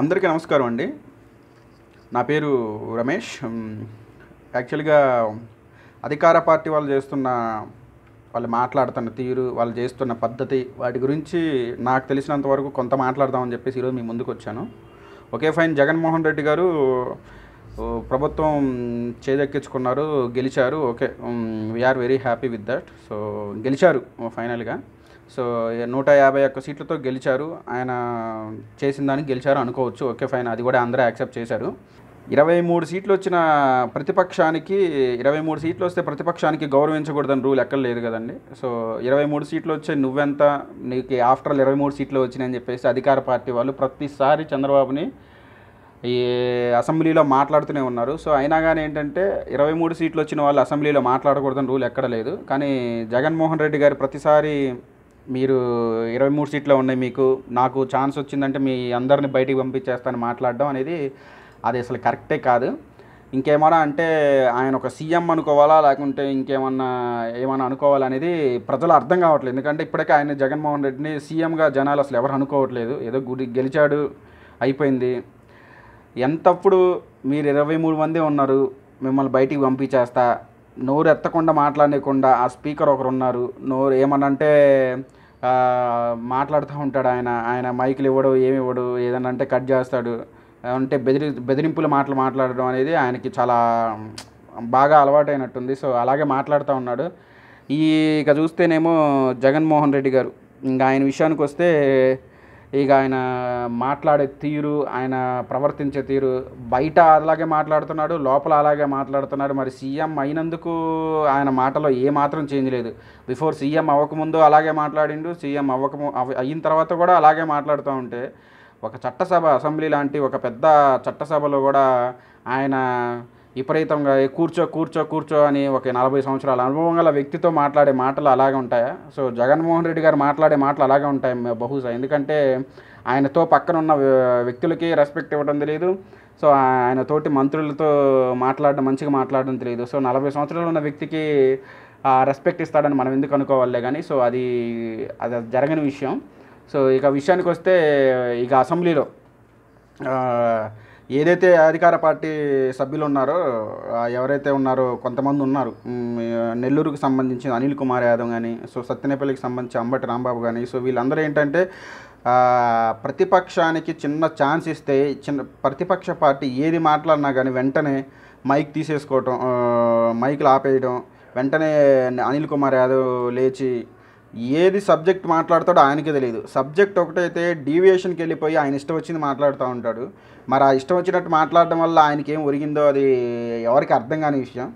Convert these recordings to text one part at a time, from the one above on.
అందరికీ నమస్కారం అండి నా పేరు రమేష్ యాక్చువల్గా అధికార పార్టీ వాళ్ళు చేస్తున్న వాళ్ళు మాట్లాడుతున్న తీరు వాళ్ళు చేస్తున్న పద్ధతి వాటి గురించి నాకు తెలిసినంత వరకు కొంత మాట్లాడదామని చెప్పేసి ఈరోజు మీ ముందుకు వచ్చాను ఓకే ఫైన్ జగన్మోహన్ రెడ్డి గారు ప్రభుత్వం చేదెక్కించుకున్నారు గెలిచారు okay we are very happy with that so గెలిచారు ఫైనల్గా సో నూట యాభై ఒక్క సీట్లతో గెలిచారు ఆయన చేసిన దానికి గెలిచారు అనుకోవచ్చు ఓకే ఫైన్ అది కూడా అందరూ యాక్సెప్ట్ చేశారు ఇరవై మూడు సీట్లు వచ్చిన ప్రతిపక్షానికి ఇరవై మూడు సీట్లు వస్తే ప్రతిపక్షానికి గౌరవించకూడదని రూల్ ఎక్కడ లేదు కదండి సో ఇరవై మూడు సీట్లు వచ్చే నువ్వెంత నీకు ఆఫ్టర్ ఇరవై మూడు సీట్లు వచ్చినాయని చెప్పేసి అధికార పార్టీ వాళ్ళు ప్రతిసారి చంద్రబాబుని ఈ అసెంబ్లీలో మాట్లాడుతూనే ఉన్నారు సో అయినా కానీ ఏంటంటే ఇరవై మూడు సీట్లు వచ్చిన వాళ్ళు అసెంబ్లీలో మాట్లాడకూడదని రూల్ ఎక్కడ లేదు కానీ జగన్మోహన్ రెడ్డి గారు ప్రతిసారి మీరు ఇరవై మూడు సీట్లో ఉన్నాయి మీకు నాకు ఛాన్స్ వచ్చిందంటే మీ అందరిని బయటికి పంపించేస్తాను మాట్లాడడం అనేది అది అసలు కరెక్టే కాదు ఇంకేమైనా అంటే ఆయన ఒక సీఎం అనుకోవాలా లేకుంటే ఇంకేమన్నా ఏమైనా అనేది ప్రజలు అర్థం కావట్లేదు ఎందుకంటే ఇప్పటికే ఆయన జగన్మోహన్ రెడ్డిని సీఎంగా జనాలు అసలు ఎవరు అనుకోవట్లేదు ఏదో గుడి గెలిచాడు అయిపోయింది ఎంతప్పుడు మీరు ఇరవై మూడు మంది ఉన్నారు మిమ్మల్ని బయటికి పంపించేస్తా నోరు ఎత్తకుండా మాట్లాడకుండా ఆ స్పీకర్ ఒకరు ఉన్నారు నోరు ఏమనంటే మాట్లాడుతూ ఉంటాడు ఆయన ఆయన మైకులు ఇవ్వడు ఏమి ఇవ్వడు ఏదన్నా అంటే కట్ చేస్తాడు అంటే బెదిరి బెదిరింపుల మాటలు మాట్లాడడం అనేది ఆయనకి చాలా బాగా అలవాటైనట్టుంది సో అలాగే మాట్లాడుతూ ఉన్నాడు ఈ ఇక చూస్తేనేమో జగన్మోహన్ రెడ్డి గారు ఇంకా ఆయన విషయానికి వస్తే ఇక ఆయన మాట్లాడే తీరు ఆయన ప్రవర్తించే తీరు బయట అలాగే మాట్లాడుతున్నాడు లోపల అలాగే మాట్లాడుతున్నాడు మరి సీఎం అయినందుకు ఆయన మాటలో ఏ మాత్రం చేంజ్ లేదు బిఫోర్ సీఎం అవ్వకముందు అలాగే మాట్లాడిండు సీఎం అవ్వక అయిన తర్వాత కూడా అలాగే మాట్లాడుతూ ఉంటే ఒక చట్టసభ అసెంబ్లీ లాంటి ఒక పెద్ద చట్టసభలో కూడా ఆయన విపరీతంగా కూర్చో కూర్చో కూర్చో అని ఒక నలభై సంవత్సరాల అనుభవం గల వ్యక్తితో మాట్లాడే మాటలు అలాగే ఉంటాయా సో జగన్మోహన్ రెడ్డి గారు మాట్లాడే మాటలు అలాగే ఉంటాయి బహుశా ఎందుకంటే ఆయనతో పక్కన ఉన్న వ్యక్తులకి రెస్పెక్ట్ ఇవ్వడం తెలియదు సో ఆయనతోటి మంత్రులతో మాట్లాడడం మంచిగా మాట్లాడడం తెలియదు సో నలభై సంవత్సరాలు ఉన్న వ్యక్తికి రెస్పెక్ట్ ఇస్తాడని మనం ఎందుకు అనుకోవాలి కానీ సో అది అది జరగని విషయం సో ఇక విషయానికి వస్తే ఇక అసెంబ్లీలో ఏదైతే అధికార పార్టీ సభ్యులు ఉన్నారో ఎవరైతే ఉన్నారో కొంతమంది ఉన్నారు నెల్లూరుకు సంబంధించిన అనిల్ కుమార్ యాదవ్ కానీ సో సత్యనేపల్లికి సంబంధించి అంబటి రాంబాబు కానీ సో వీళ్ళందరూ ఏంటంటే ప్రతిపక్షానికి చిన్న ఛాన్స్ ఇస్తే చిన్న ప్రతిపక్ష పార్టీ ఏది మాట్లాడినా కానీ వెంటనే మైక్ తీసేసుకోవటం మైక్లు ఆపేయడం వెంటనే అనిల్ కుమార్ యాదవ్ లేచి ఏది సబ్జెక్ట్ మాట్లాడతాడో ఆయనకే తెలియదు సబ్జెక్ట్ ఒకటైతే డీవియేషన్కి వెళ్ళిపోయి ఆయన ఇష్టం వచ్చింది మాట్లాడుతూ ఉంటాడు మరి ఆ ఇష్టం వచ్చినట్టు మాట్లాడడం వల్ల ఆయనకి ఏం ఒరిగిందో అది ఎవరికి అర్థం కాని విషయం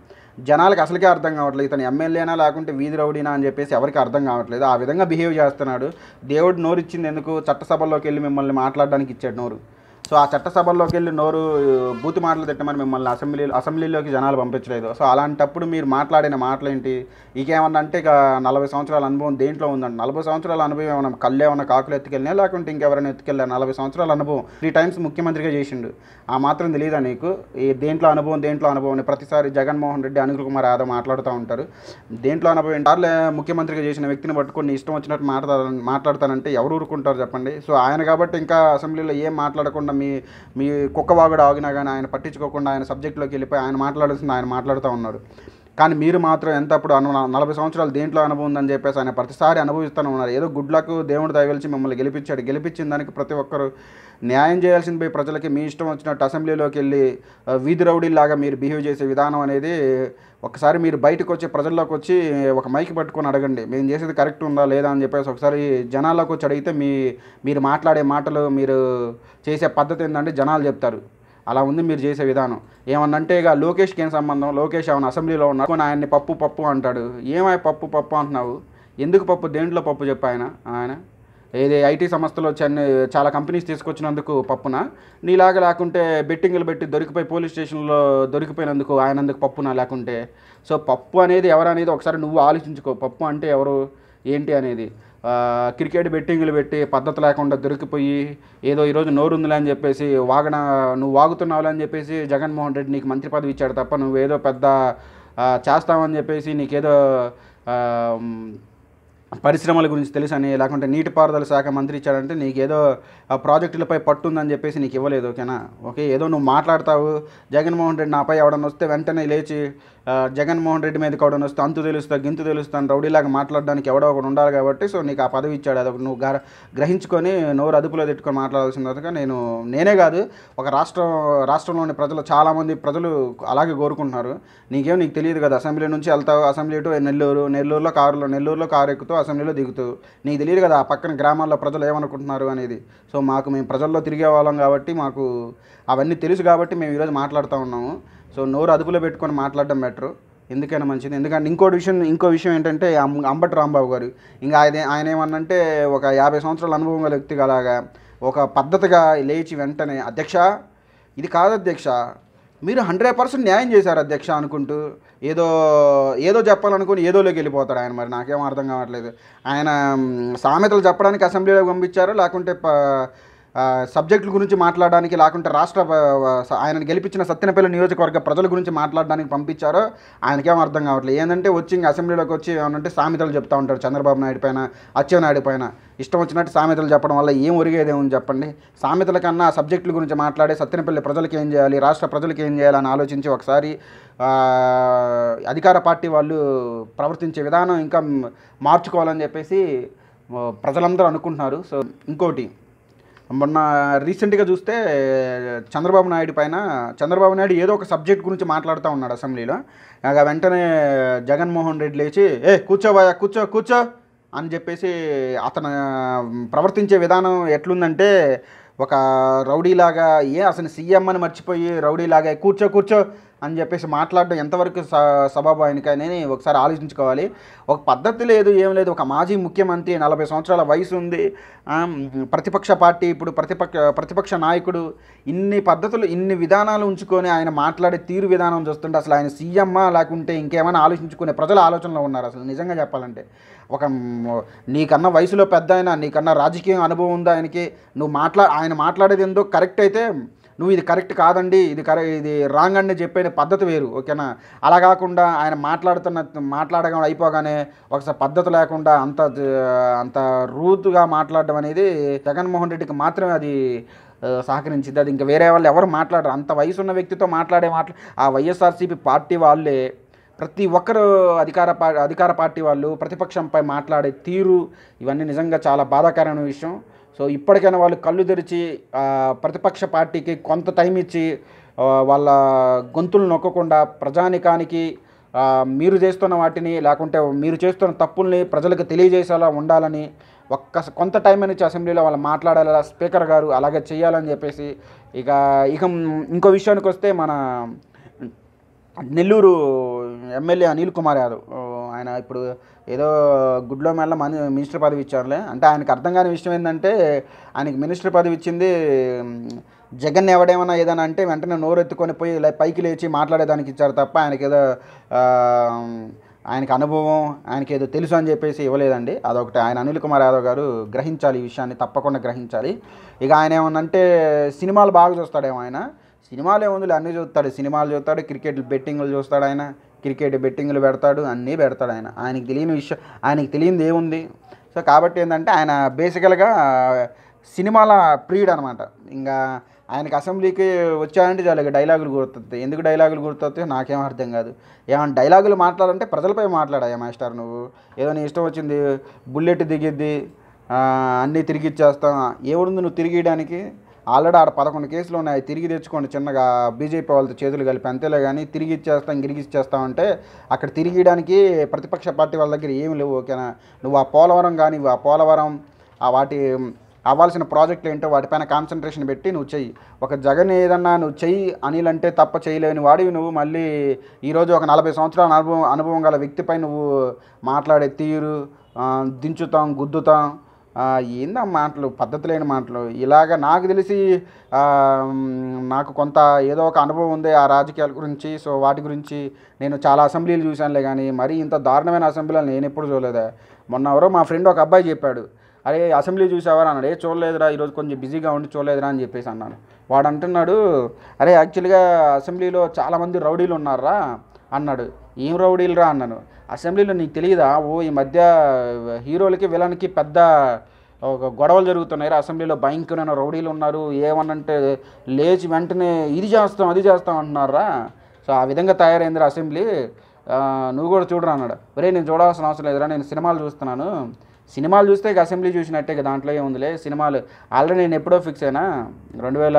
జనాలకు అసలుకే అర్థం కావట్లేదు ఇతను ఎమ్మెల్యేనా లేకుంటే వీధి రౌడీనా అని చెప్పేసి ఎవరికి అర్థం కావట్లేదు ఆ విధంగా బిహేవ్ చేస్తున్నాడు దేవుడు నోరు ఇచ్చింది ఎందుకు చట్టసభల్లోకి వెళ్ళి మిమ్మల్ని మాట్లాడడానికి ఇచ్చాడు నోరు సో ఆ చట్టసభల్లోకి వెళ్ళి నోరు బూతి మాటలు తిట్టమని మిమ్మల్ని అసెంబ్లీలో అసెంబ్లీలోకి జనాలు పంపించలేదు సో అలాంటప్పుడు మీరు మాట్లాడిన మాటలు ఏంటి ఇంకేమన్నా అంటే ఇక నలభై సంవత్సరాల అనుభవం దేంట్లో ఉందండి నలభై సంవత్సరాల అనుభవం ఏమన్నా కళ్ళు ఏమన్నా కాకులు ఎత్తుకెళ్ళినా లేకుంటే ఇంకెవరైనా ఎత్తుకెళ్ళా నలభై సంవత్సరాల అనుభవం త్రీ టైమ్స్ ముఖ్యమంత్రిగా చేసిండు ఆ మాత్రం తెలియదా నీకు ఈ దేంట్లో అనుభవం దేంట్లో అనుభవం ప్రతిసారి జగన్మోహన్ రెడ్డి అనిల్ కుమార్ యాదవ్ మాట్లాడుతూ ఉంటారు దేంట్లో అనుభవం సార్లు ముఖ్యమంత్రిగా చేసిన వ్యక్తిని పట్టుకొని ఇష్టం వచ్చినట్టు మాట్లాడతానంటే ఎవరు ఊరుకుంటారు చెప్పండి సో ఆయన కాబట్టి ఇంకా అసెంబ్లీలో ఏం మాట్లాడకుండా మీ మీ కుక్కవాగుడు ఆగినా కానీ ఆయన పట్టించుకోకుండా ఆయన సబ్జెక్టులోకి వెళ్ళిపోయి ఆయన మాట్లాడుతుంది ఆయన మాట్లాడుతూ ఉన్నాడు కానీ మీరు మాత్రం ఎంత అప్పుడు అను నలభై సంవత్సరాలు దేంట్లో అనుభవం ఉందని చెప్పేసి ఆయన ప్రతిసారి అనుభవిస్తూనే ఉన్నారు ఏదో గుడ్లకు దేవుడి దయవలిచి మిమ్మల్ని గెలిపించాడు గెలిపించిన దానికి ప్రతి ఒక్కరు న్యాయం పోయి ప్రజలకి మీ ఇష్టం వచ్చినట్టు అసెంబ్లీలోకి వెళ్ళి వీధి రౌడీలాగా మీరు బిహేవ్ చేసే విధానం అనేది ఒకసారి మీరు బయటకు వచ్చి ప్రజల్లోకి వచ్చి ఒక మైక్ పట్టుకొని అడగండి మేము చేసేది కరెక్ట్ ఉందా లేదా అని చెప్పేసి ఒకసారి జనాల్లోకి వచ్చి అడిగితే మీ మీరు మాట్లాడే మాటలు మీరు చేసే పద్ధతి ఏంటంటే జనాలు చెప్తారు అలా ఉంది మీరు చేసే విధానం ఏమన్నంటే ఇక లోకేష్కి ఏం సంబంధం లోకేష్ ఆమె అసెంబ్లీలో ఉన్నాడు కొన్ని ఆయన్ని పప్పు పప్పు అంటాడు ఏమై పప్పు పప్పు అంటున్నావు ఎందుకు పప్పు దేంట్లో పప్పు చెప్పు ఆయన ఆయన ఏది ఐటీ సంస్థలు చెన్నై చాలా కంపెనీస్ తీసుకొచ్చినందుకు పప్పున నీలాగా లేకుంటే బెట్టింగ్లు పెట్టి దొరికిపోయి పోలీస్ స్టేషన్లో దొరికిపోయినందుకు ఆయనందుకు పప్పున లేకుంటే సో పప్పు అనేది ఎవరనేది ఒకసారి నువ్వు ఆలోచించుకో పప్పు అంటే ఎవరు ఏంటి అనేది క్రికెట్ బెట్టింగ్లు పెట్టి పద్ధతి లేకుండా దొరికిపోయి ఏదో ఈరోజు నోరుందిలే అని చెప్పేసి వాగన నువ్వు వాగుతున్నావులే అని చెప్పేసి జగన్మోహన్ రెడ్డి నీకు మంత్రి పదవి ఇచ్చాడు తప్ప నువ్వేదో పెద్ద చేస్తామని చెప్పేసి నీకేదో పరిశ్రమల గురించి తెలుసు అని లేకుంటే నీటిపారుదల శాఖ మంత్రి ఇచ్చాడంటే ఏదో ఆ ప్రాజెక్టులపై పట్టు ఉందని చెప్పేసి నీకు ఇవ్వలేదు ఓకేనా ఓకే ఏదో నువ్వు మాట్లాడతావు జగన్మోహన్ రెడ్డి నాపై ఎవడన్నా వస్తే వెంటనే లేచి జగన్మోహన్ రెడ్డి మీద కూడా వస్తే అంతు తెలుస్తా గింతు తెలుస్తాను రౌడీలాగా మాట్లాడడానికి ఎవడో ఒకడు ఉండాలి కాబట్టి సో నీకు ఆ పదవి ఇచ్చాడు అది నువ్వు గ్రహించుకొని నోరు అదుపులో తిట్టుకొని తర్వాత నేను నేనే కాదు ఒక రాష్ట్రం రాష్ట్రంలోని ప్రజలు చాలామంది ప్రజలు అలాగే కోరుకుంటున్నారు నీకేం నీకు తెలియదు కదా అసెంబ్లీ నుంచి వెళ్తావు అసెంబ్లీ టు నెల్లూరు నెల్లూరులో కారులో నెల్లూరులో కారు ఎక్కుతూ అసెంబ్లీలో దిగుతూ నీకు తెలియదు కదా ఆ పక్కన గ్రామాల్లో ప్రజలు ఏమనుకుంటున్నారు అనేది సో మాకు మేము ప్రజల్లో తిరిగే వాళ్ళం కాబట్టి మాకు అవన్నీ తెలుసు కాబట్టి మేము ఈరోజు మాట్లాడుతూ ఉన్నాము సో నోరు అదుపులో పెట్టుకొని మాట్లాడడం బెటర్ ఎందుకైనా మంచిది ఎందుకంటే ఇంకోటి విషయం ఇంకో విషయం ఏంటంటే అంబటి రాంబాబు గారు ఇంకా ఆయన ఆయన ఏమన్నంటే ఒక యాభై సంవత్సరాల అనుభవం గల వ్యక్తి అలాగా ఒక పద్ధతిగా లేచి వెంటనే అధ్యక్ష ఇది కాదు అధ్యక్ష మీరు హండ్రెడ్ పర్సెంట్ న్యాయం చేశారు అధ్యక్ష అనుకుంటూ ఏదో ఏదో చెప్పాలనుకుని ఏదోలోకి వెళ్ళిపోతాడు ఆయన మరి నాకేం అర్థం కావట్లేదు ఆయన సామెతలు చెప్పడానికి అసెంబ్లీలోకి పంపించారు లేకుంటే సబ్జెక్టుల గురించి మాట్లాడడానికి లేకుంటే రాష్ట్ర ఆయనను గెలిపించిన సత్యనపల్లి నియోజకవర్గ ప్రజల గురించి మాట్లాడడానికి పంపించారో ఆయనకేం అర్థం కావట్లేదు ఏంటంటే వచ్చి అసెంబ్లీలోకి వచ్చి ఏమంటే సామెతలు చెప్తూ ఉంటారు చంద్రబాబు నాయుడు పైన అచ్చెన్నాయుడు పైన ఇష్టం వచ్చినట్టు సామెతలు చెప్పడం వల్ల ఏం ఒరిగేదేముంది చెప్పండి సామెతల కన్నా సబ్జెక్టుల గురించి మాట్లాడే సత్యనపల్లి ప్రజలకు ఏం చేయాలి రాష్ట్ర ప్రజలకు ఏం చేయాలని ఆలోచించి ఒకసారి అధికార పార్టీ వాళ్ళు ప్రవర్తించే విధానం ఇంకా మార్చుకోవాలని చెప్పేసి ప్రజలందరూ అనుకుంటున్నారు సో ఇంకోటి మొన్న రీసెంట్గా చూస్తే చంద్రబాబు నాయుడు పైన చంద్రబాబు నాయుడు ఏదో ఒక సబ్జెక్ట్ గురించి మాట్లాడుతూ ఉన్నాడు అసెంబ్లీలో ఇక వెంటనే జగన్మోహన్ రెడ్డి లేచి ఏ కూర్చోబోయా కూర్చో కూర్చో అని చెప్పేసి అతను ప్రవర్తించే విధానం ఎట్లుందంటే ఒక రౌడీలాగా ఏ అసలు సీఎం అని మర్చిపోయి రౌడీలాగా కూర్చో కూర్చో అని చెప్పేసి మాట్లాడడం ఎంతవరకు సభాభాయనికని ఒకసారి ఆలోచించుకోవాలి ఒక పద్ధతి లేదు ఏం లేదు ఒక మాజీ ముఖ్యమంత్రి నలభై సంవత్సరాల వయసు ఉంది ప్రతిపక్ష పార్టీ ఇప్పుడు ప్రతిపక్ష ప్రతిపక్ష నాయకుడు ఇన్ని పద్ధతులు ఇన్ని విధానాలు ఉంచుకొని ఆయన మాట్లాడే తీరు విధానం చూస్తుంటే అసలు ఆయన సీఎంమా లేకుంటే ఇంకేమైనా ఆలోచించుకునే ప్రజల ఆలోచనలో ఉన్నారు అసలు నిజంగా చెప్పాలంటే ఒక నీకన్నా వయసులో పెద్ద నీకన్నా రాజకీయ అనుభవం ఉందా ఆయనకి నువ్వు మాట్లా ఆయన మాట్లాడేది ఏందో కరెక్ట్ అయితే నువ్వు ఇది కరెక్ట్ కాదండి ఇది కరె ఇది రాంగ్ అండి చెప్పే పద్ధతి వేరు ఓకేనా అలా కాకుండా ఆయన మాట్లాడుతున్న మాట్లాడగా అయిపోగానే ఒకసారి పద్ధతి లేకుండా అంత అంత రూతుగా మాట్లాడడం అనేది జగన్మోహన్ రెడ్డికి మాత్రమే అది సహకరించింది అది ఇంకా వేరే వాళ్ళు ఎవరు మాట్లాడరు అంత వయసు ఉన్న వ్యక్తితో మాట్లాడే మాట్లా ఆ వైఎస్ఆర్సీపీ పార్టీ వాళ్ళే ప్రతి ఒక్కరు అధికార అధికార పార్టీ వాళ్ళు ప్రతిపక్షంపై మాట్లాడే తీరు ఇవన్నీ నిజంగా చాలా బాధాకరమైన విషయం సో ఇప్పటికైనా వాళ్ళు కళ్ళు తెరిచి ప్రతిపక్ష పార్టీకి కొంత టైం ఇచ్చి వాళ్ళ గొంతులు నొక్కకుండా ప్రజానికానికి మీరు చేస్తున్న వాటిని లేకుంటే మీరు చేస్తున్న తప్పుల్ని ప్రజలకు తెలియజేసేలా ఉండాలని ఒక్క కొంత టైం నుంచి అసెంబ్లీలో వాళ్ళు మాట్లాడేలా స్పీకర్ గారు అలాగే చేయాలని చెప్పేసి ఇక ఇక ఇంకో విషయానికి వస్తే మన నెల్లూరు ఎమ్మెల్యే అనిల్ కుమార్ యాదవ్ ఆయన ఇప్పుడు ఏదో గుడ్లో మెల్ల మని మినిస్టర్ పదవి ఇచ్చారులే అంటే ఆయనకు అర్థం కాని విషయం ఏంటంటే ఆయనకి మినిస్టర్ పదవి ఇచ్చింది జగన్ ఎవడేమన్నా ఏదైనా అంటే వెంటనే నోరెత్తుకొని పోయి పైకి లేచి మాట్లాడేదానికి ఇచ్చారు తప్ప ఆయనకి ఏదో ఆయనకి అనుభవం ఆయనకి ఏదో తెలుసు అని చెప్పేసి ఇవ్వలేదండి అదొకటి ఆయన అనిల్ కుమార్ యాదవ్ గారు గ్రహించాలి ఈ విషయాన్ని తప్పకుండా గ్రహించాలి ఇక ఆయన ఏమన్నంటే సినిమాలు బాగా చూస్తాడేమో ఆయన సినిమాలు ఏముంది అన్నీ చూస్తాడు సినిమాలు చూస్తాడు క్రికెట్ బెట్టింగ్లు చూస్తాడు ఆయన క్రికెట్ బెట్టింగ్లు పెడతాడు అన్నీ పెడతాడు ఆయన ఆయనకి తెలియని విషయం ఆయనకి తెలియంది ఏముంది సో కాబట్టి ఏంటంటే ఆయన బేసికల్గా సినిమాల ప్రియుడ్ అనమాట ఇంకా ఆయనకి అసెంబ్లీకి వచ్చాయంటే చాలా డైలాగులు గుర్తుంది ఎందుకు డైలాగులు గుర్తొస్తాయో నాకేం అర్థం కాదు ఏమైనా డైలాగులు మాట్లాడాలంటే ప్రజలపై మాట్లాడాయా మాస్టర్ నువ్వు ఏదో నీ ఇష్టం వచ్చింది బుల్లెట్ దిగిద్ది అన్నీ తిరిగి ఏముంది నువ్వు తిరిగియడానికి ఆల్రెడీ ఆడ పదకొండు కేసులు ఉన్నాయి తిరిగి తెచ్చుకోండి చిన్నగా బీజేపీ వాళ్ళతో చేతులు కలిపి అంతేలే కానీ తిరిగి ఇచ్చేస్తాం గిరిగి ఇచ్చేస్తాం అంటే అక్కడ తిరిగియడానికి ప్రతిపక్ష పార్టీ వాళ్ళ దగ్గర ఏమి లేవు ఓకేనా నువ్వు ఆ పోలవరం కానీ ఆ పోలవరం ఆ వాటి అవ్వాల్సిన ప్రాజెక్టులు ఏంటో వాటిపైన కాన్సన్ట్రేషన్ పెట్టి నువ్వు చెయ్యి ఒక జగన్ ఏదన్నా నువ్వు చెయ్యి అనిల్ అంటే తప్ప చేయలేని వాడివి నువ్వు మళ్ళీ ఈరోజు ఒక నలభై సంవత్సరాల అనుభవం అనుభవం గల వ్యక్తిపై నువ్వు మాట్లాడే తీరు దించుతాం గుద్దుతాం ఏందా మాటలు పద్ధతి లేని మాటలు ఇలాగ నాకు తెలిసి నాకు కొంత ఏదో ఒక అనుభవం ఉంది ఆ రాజకీయాల గురించి సో వాటి గురించి నేను చాలా అసెంబ్లీలు చూశానులే కానీ మరీ ఇంత దారుణమైన అసెంబ్లీలు నేను ఎప్పుడు చూడలేదా మొన్న ఎవరో మా ఫ్రెండ్ ఒక అబ్బాయి చెప్పాడు అరే అసెంబ్లీ చూసావా అన్నాడు ఏ చూడలేదురా ఈరోజు కొంచెం బిజీగా ఉండి చూడలేదురా అని చెప్పేసి అన్నాను వాడు అంటున్నాడు అరే యాక్చువల్గా అసెంబ్లీలో చాలామంది రౌడీలు ఉన్నారా అన్నాడు ఏం రా అన్నాను అసెంబ్లీలో నీకు తెలియదా ఓ ఈ మధ్య హీరోలకి విలన్కి పెద్ద ఒక గొడవలు జరుగుతున్నాయి అసెంబ్లీలో భయంకరమైన రౌడీలు ఉన్నారు ఏమనంటే లేచి వెంటనే ఇది చేస్తాం అది చేస్తాం అంటున్నారా సో ఆ విధంగా తయారైందిరా అసెంబ్లీ నువ్వు కూడా చూడరా అన్నాడు ఒరే నేను చూడాల్సిన అవసరం లేదురా నేను సినిమాలు చూస్తున్నాను సినిమాలు చూస్తే అసెంబ్లీ చూసినట్టే దాంట్లో ఏముందిలే సినిమాలు ఆల్రెడీ నేను ఎప్పుడో ఫిక్స్ అయినా రెండు వేల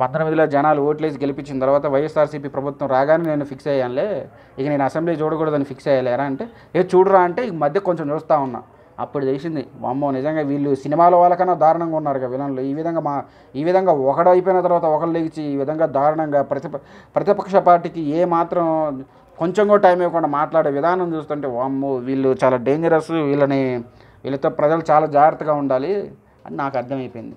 పంతొమ్మిదిలో జనాలు ఓట్లేసి గెలిపించిన తర్వాత వైఎస్ఆర్సీపీ ప్రభుత్వం రాగానే నేను ఫిక్స్ అయ్యానులే ఇక నేను అసెంబ్లీ చూడకూడదని ఫిక్స్ అయ్యలేరా అంటే ఏ చూడరా అంటే ఈ మధ్య కొంచెం చూస్తూ ఉన్నా అప్పుడు తెలిసింది అమ్మో నిజంగా వీళ్ళు సినిమాల వాళ్ళకన్నా దారుణంగా ఉన్నారు కదా విలన్లు ఈ విధంగా మా ఈ విధంగా ఒకడు అయిపోయిన తర్వాత ఒకరు లేచి ఈ విధంగా దారుణంగా ప్రతిప ప్రతిపక్ష పార్టీకి ఏ మాత్రం కొంచెం కూడా టైం ఇవ్వకుండా మాట్లాడే విధానం చూస్తుంటే వామ్మో వీళ్ళు చాలా డేంజరస్ వీళ్ళని వీళ్ళతో ప్రజలు చాలా జాగ్రత్తగా ఉండాలి అని నాకు అర్థమైపోయింది